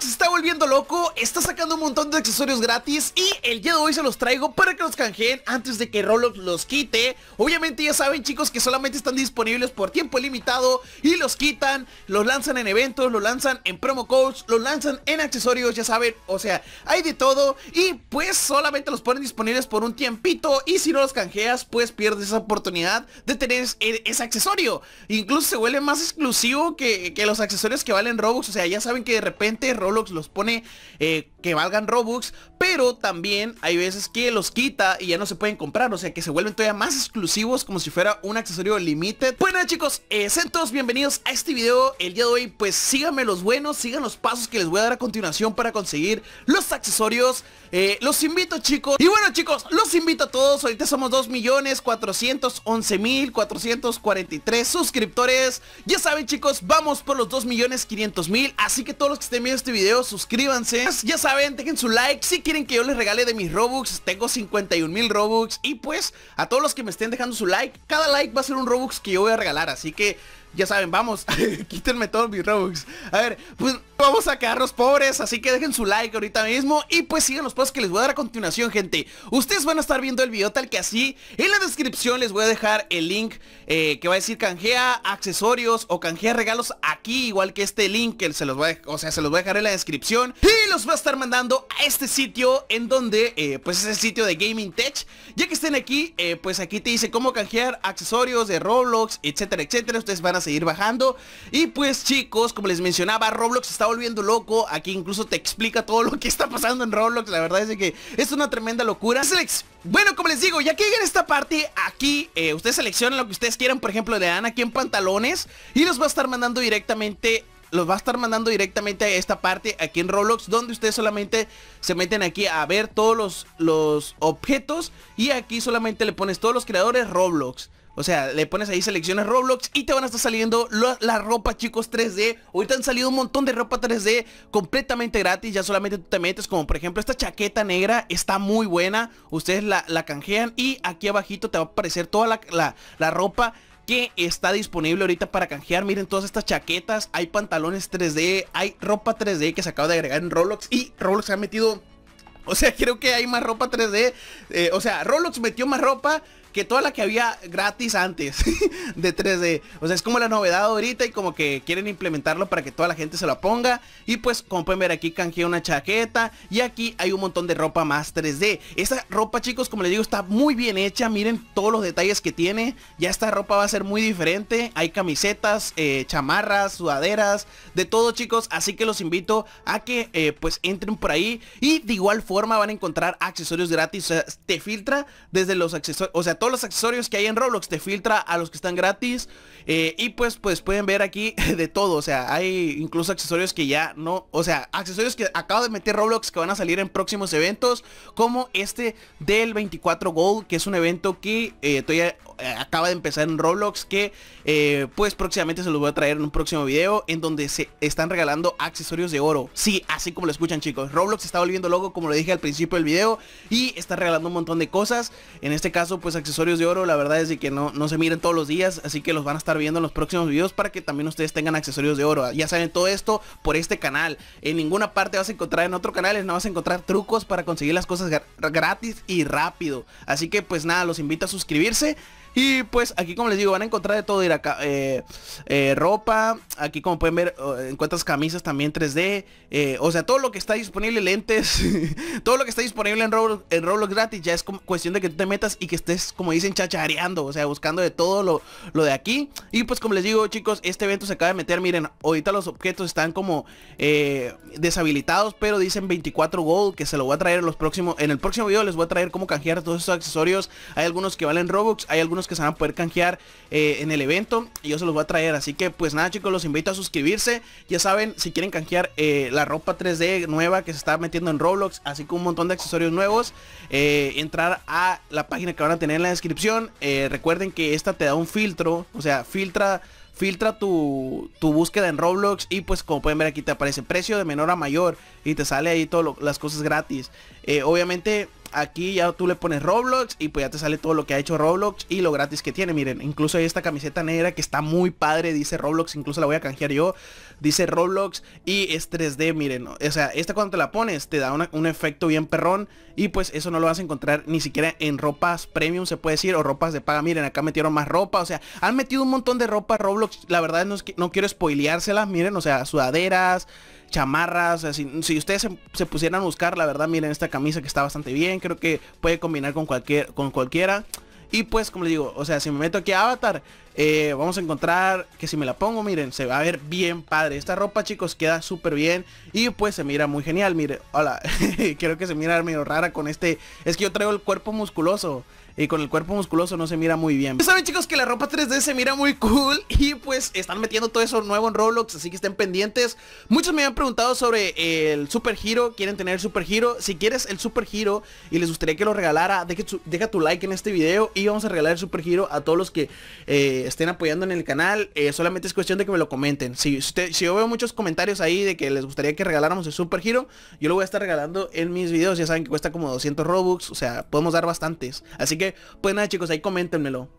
se está volviendo loco, está sacando un montón de accesorios gratis y el día de hoy se los traigo para que los canjeen antes de que Roblox los quite. Obviamente ya saben chicos que solamente están disponibles por tiempo limitado y los quitan, los lanzan en eventos, los lanzan en promo codes, los lanzan en accesorios, ya saben, o sea, hay de todo y pues solamente los ponen disponibles por un tiempito y si no los canjeas pues pierdes esa oportunidad de tener e-, ese accesorio. Incluso se vuelve más exclusivo que, que los accesorios que valen Robux, o sea, ya saben que de repente Roblox los pone eh, que valgan Robux, pero también hay veces que los quita y ya no se pueden comprar, o sea que se vuelven todavía más exclusivos como si fuera un accesorio limited. Bueno pues chicos, eh, sean todos bienvenidos a este video, el día de hoy pues síganme los buenos, sigan los pasos que les voy a dar a continuación para conseguir los accesorios, eh, los invito chicos, y bueno chicos, los invito a todos, ahorita somos 2.411.443 suscriptores, ya saben chicos, vamos por los 2.500.000, así que todos los que estén viendo este video suscríbanse, ya saben saben, dejen su like. Si quieren que yo les regale de mis Robux, tengo 51 mil Robux. Y pues, a todos los que me estén dejando su like, cada like va a ser un Robux que yo voy a regalar. Así que, ya saben, vamos, quítenme todos mis Robux. A ver, pues Vamos a quedarnos pobres, así que dejen su like ahorita mismo y pues sigan los pasos que les voy a dar a continuación, gente. Ustedes van a estar viendo el video tal que así. En la descripción les voy a dejar el link eh, que va a decir canjea accesorios o canjea regalos aquí, igual que este link que se los voy a, o sea, se los voy a dejar en la descripción. Y los voy a estar mandando a este sitio en donde, eh, pues es el sitio de Gaming Tech. Ya que estén aquí, eh, pues aquí te dice cómo canjear accesorios de Roblox, etcétera, etcétera. Ustedes van a seguir bajando. Y pues chicos, como les mencionaba, Roblox está volviendo loco. Aquí incluso te explica todo lo que está pasando en Roblox. La verdad es que es una tremenda locura. bueno, como les digo, ya que en esta parte, aquí eh, ustedes seleccionan lo que ustedes quieran. Por ejemplo, le dan aquí en pantalones y los va a estar mandando directamente los va a estar mandando directamente a esta parte aquí en Roblox donde ustedes solamente se meten aquí a ver todos los, los objetos y aquí solamente le pones todos los creadores Roblox. O sea, le pones ahí selecciones Roblox y te van a estar saliendo la, ropa, chicos, 3D. Ahorita han salido un montón de ropa 3D completamente gratis. Ya solamente tú te metes, como por ejemplo esta chaqueta negra. Está muy buena. Ustedes la, la canjean y aquí abajito te va a aparecer toda la, la ropa que está disponible ahorita para canjear. Miren todas estas chaquetas, hay pantalones 3D, hay ropa 3D que se acaba de agregar en Rolox. y Roblox ha metido... O sea, creo que hay más ropa 3D. Eh, o sea, Roblox metió más ropa que toda la que había gratis antes de 3D. O sea, es como la novedad ahorita y como que quieren implementarlo para que toda la gente se lo ponga. Y pues, como pueden ver, aquí canjeé una chaqueta y aquí hay un montón de ropa más 3D. esta ropa, chicos, como les digo, está muy bien hecha. Miren todos los detalles que tiene. Ya esta ropa va a ser muy diferente. Hay camisetas, eh, chamarras, sudaderas, de todo, chicos. Así que los invito a que eh, pues entren por ahí y de igual forma van a encontrar accesorios gratis. O te filtra desde los accesorios, o sea, todo los accesorios que hay en Roblox. Te filtra a los que están gratis. Eh, y pues, pues pueden ver aquí de todo. O sea, hay incluso accesorios que ya no... O sea, accesorios que acabo de meter Roblox que van a salir en próximos eventos. Como este del 24 Gold, que es un evento que eh, todavía eh, acaba de empezar en Roblox que eh, pues próximamente se los voy a traer en un próximo video en donde se están regalando accesorios de oro. Sí, así como lo escuchan chicos, Roblox está volviendo loco como lo dije al principio del video y está regalando un montón de cosas, en este caso pues accesorios accesorios de oro, la verdad es que no, no se miren todos los días, así que los van a estar viendo en los próximos videos para que también ustedes tengan accesorios de oro. Ya saben todo esto por este canal. En ninguna parte vas a encontrar en otro canal, no vas a encontrar trucos para conseguir las cosas gratis y rápido. Así que pues nada, los invito a suscribirse. Y pues aquí como les digo, van a encontrar de todo, ir eh, eh, ropa, aquí como pueden ver, oh, encuentras camisas también 3D, eh, o sea, todo lo que está disponible, lentes, todo lo que está disponible en Roblox, en gratis, ya es cuestión de que tú te metas y que estés, como dicen, chachareando, o sea, buscando de todo lo, de aquí. Y pues como les digo, chicos, este evento se acaba de meter, miren, ahorita los objetos están como deshabilitados, pero dicen 24 gold, que se lo voy a traer en los próximos, en el próximo video les voy a traer cómo canjear todos esos accesorios, hay algunos que valen Robux, hay algunos que se van a poder canjear eh, en el evento y yo se los voy a traer. Así que pues nada chicos, los invito a suscribirse. Ya saben, si quieren canjear eh, la ropa 3D nueva que se está metiendo en Roblox, así como un montón de accesorios nuevos, eh, entrar a la página que van a tener en la descripción. recuerden que esta te da un filtro, o sea, filtra filtra tu, tu, búsqueda en Roblox y pues como pueden ver aquí te aparece precio de menor a mayor y te sale ahí todas las cosas gratis. obviamente Aquí ya tú le pones Roblox y pues ya te sale todo lo que ha hecho Roblox y lo gratis que tiene. Miren, incluso hay esta camiseta negra que está muy padre, dice Roblox, incluso la voy a canjear yo. Dice Roblox y es 3D, miren. O sea, esta cuando te la pones te da un efecto bien perrón y pues eso no lo vas a encontrar ni siquiera en ropas premium, se puede decir, o ropas de paga. Miren, acá metieron más ropa, o sea, han metido un montón de ropa Roblox. La verdad no, no quiero spoileárselas, miren, o sea, sudaderas chamarras. si, ustedes se, se, pusieran a buscar, la verdad, miren esta camisa que está bastante bien. Creo que puede combinar con cualquier con cualquiera. Y pues, como les digo, o sea, si me meto aquí a Avatar, eh, vamos a encontrar que si me la pongo, miren, se va a ver bien padre. Esta ropa, chicos, queda súper bien y pues se mira muy genial. miren... hola, creo que se mira medio rara con este... Es que yo traigo el cuerpo musculoso y con el cuerpo musculoso no se mira muy bien. saben chicos que la ropa 3D se mira muy cool y pues están metiendo todo eso nuevo en Roblox, así que estén pendientes. Muchos me habían preguntado sobre el Super Hero, quieren tener el Super Hero. Si quieres el Super Hero y les gustaría que lo regalara, deja tu, deja tu like en este video y vamos a regalar el Super Hero a todos los que eh, estén apoyando en el canal. Eh, solamente es cuestión de que me lo comenten. Si, si yo veo muchos comentarios ahí de que les gustaría que regaláramos el Super Hero, yo lo voy a estar regalando en mis videos. Ya saben que cuesta como 200 Robux, o sea, podemos dar bastantes. Así que, pues nada chicos, ahí coméntenmelo.